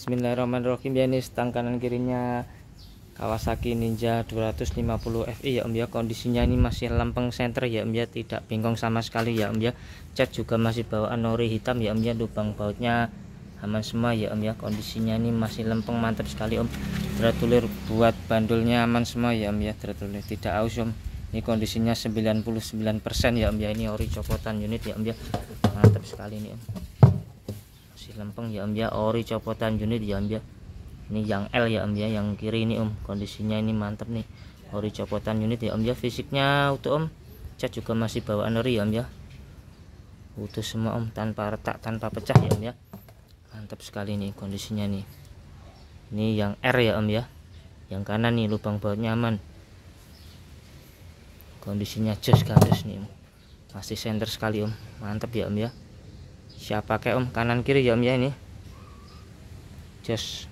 Bismillahirrahmanirrahim ya ini stang kanan kirinya Kawasaki Ninja 250 FI ya Om ya kondisinya ini masih lempeng senter ya Om ya tidak bingung sama sekali ya Om ya cat juga masih bawaan nori hitam ya Om ya lubang bautnya aman semua ya Om ya kondisinya ini masih lempeng mantap sekali Om dratulur buat bandulnya aman semua ya Om ya dratulur tidak aus Om ini kondisinya 99% ya Om ya ini ori copotan unit ya Om ya mantap sekali ini Om masih lempeng ya om ya ori copotan unit ya om ya ini yang L ya om ya yang kiri ini om kondisinya ini mantap nih ori copotan unit ya om ya fisiknya utuh om cat juga masih bawaan ori ya om ya utuh semua om tanpa retak tanpa pecah ya om ya mantap sekali nih kondisinya nih ini yang R ya om ya yang kanan nih lubang baut nyaman kondisinya jos kardus nih om. masih center sekali om mantap ya om ya siapa kayak om kanan kiri ya om ya ini jos